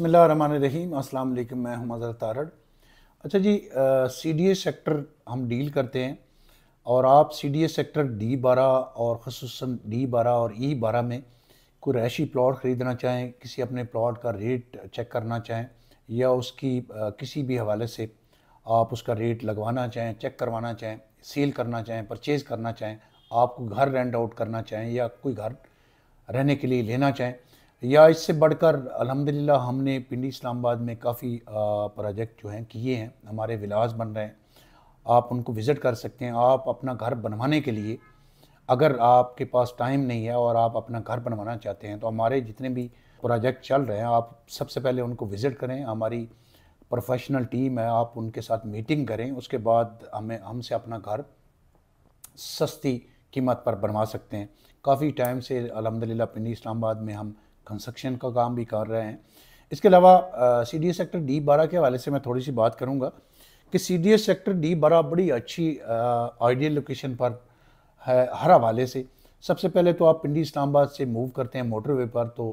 बसमिल रहीम अस्सलाम वालेकुम मैं हूं अजहर तारड़ अच्छा जी सी डी ए सेक्टर हम डील करते हैं और आप C D A sector D बारह और खसूस डी बारह और ई e बारह में कोई रहायशी प्लाट ख़रीदना चाहें किसी अपने प्लाट का रेट चेक करना चाहें या उसकी आ, किसी भी हवाले से आप उसका रेट लगवाना चाहें चेक करवाना चाहें सेल करना चाहें परचेज़ करना चाहें आपको घर रेंट आउट करना चाहें या कोई घर रहने के लिए लेना चाहें या इससे बढ़कर अल्हम्दुलिल्लाह हमने पिंडी इस्लामाबाद में काफ़ी प्रोजेक्ट जो हैं किए हैं हमारे विलास बन रहे हैं आप उनको विज़िट कर सकते हैं आप अपना घर बनवाने के लिए अगर आपके पास टाइम नहीं है और आप अपना घर बनवाना चाहते हैं तो हमारे जितने भी प्रोजेक्ट चल रहे हैं आप सबसे पहले उनको विज़िट करें हमारी प्रोफेशनल टीम है आप उनके साथ मीटिंग करें उसके बाद हमें हमसे अपना घर सस्ती कीमत पर बनवा सकते हैं काफ़ी टाइम से अलहमदिल्ला पिंडी इस्लामाबाद में हम कंस्ट्रक्शन का काम भी कर रहे हैं इसके अलावा सी डी सेक्टर डी बारह के हवाले से मैं थोड़ी सी बात करूँगा कि सी डी सेक्टर डी बारह बड़ी अच्छी आइडियल लोकेशन पर है हर हवाले से सबसे पहले तो आप पिंडी इस्लामाबाद से मूव करते हैं मोटरवे पर तो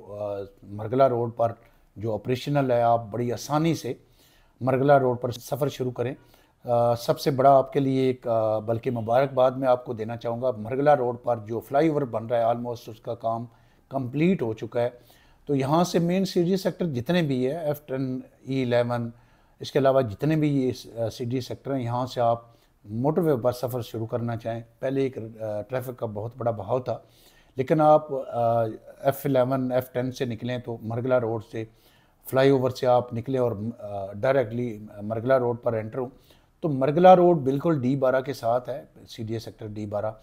मरगला रोड पर जो ऑपरेशनल है आप बड़ी आसानी से मरगला रोड पर सफ़र शुरू करें आ, सबसे बड़ा आपके लिए एक बल्कि मुबारकबाद मैं आपको देना चाहूँगा मरगला रोड पर जो फ्लाईओवर बन रहा है आलमोस्ट उसका काम कंप्लीट हो चुका है तो यहाँ से मेन सीडी सेक्टर जितने भी है एफ टेन ई एलेवन इसके अलावा जितने भी ये सीडी सेक्टर हैं यहाँ से आप मोटरवे पर सफ़र शुरू करना चाहें पहले एक ट्रैफिक का बहुत बड़ा बहाव था लेकिन आप एफ़ एलेवन एफ़ टेन से निकलें तो मरगला रोड से फ्लाईओवर से आप निकले और डायरेक्टली मरगला रोड पर एंटर हो तो मरगला रोड बिल्कुल डी बारह के साथ है सी डी सेक्टर डी बारह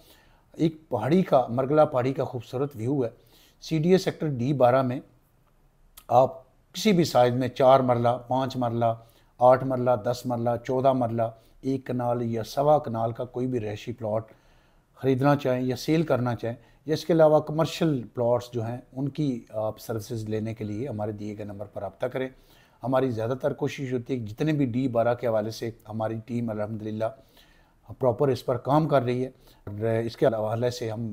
एक पहाड़ी का मरगला पहाड़ी का खूबसूरत व्यू है सी सेक्टर डी बारह में आप किसी भी साइज़ में चार मरला पाँच मरला आठ मरला दस मरला चौदह मरला एक कनाल या सवा कनाल का कोई भी रहशी प्लाट ख़रीदना चाहें या सेल करना चाहें या इसके अलावा कमर्शियल प्लाट्स जो हैं उनकी आप सर्विसेज लेने के लिए हमारे दिए गए नंबर पर रबता करें हमारी ज़्यादातर कोशिश होती है कि जितने भी डी बारह के हवाले से हमारी टीम अलहमदिल्ला प्रॉपर इस पर काम कर रही है इसके अलावा से हम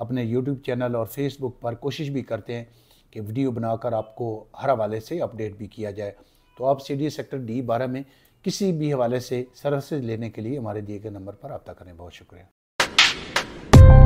अपने यूट्यूब चैनल और फेसबुक पर कोशिश भी करते हैं कि वीडियो बनाकर आपको हर हवाले से अपडेट भी किया जाए तो आप सी डी सेक्टर डी बारह में किसी भी हवाले से सर्विसेज लेने के लिए हमारे दिए गए नंबर पर रबा करें बहुत शुक्रिया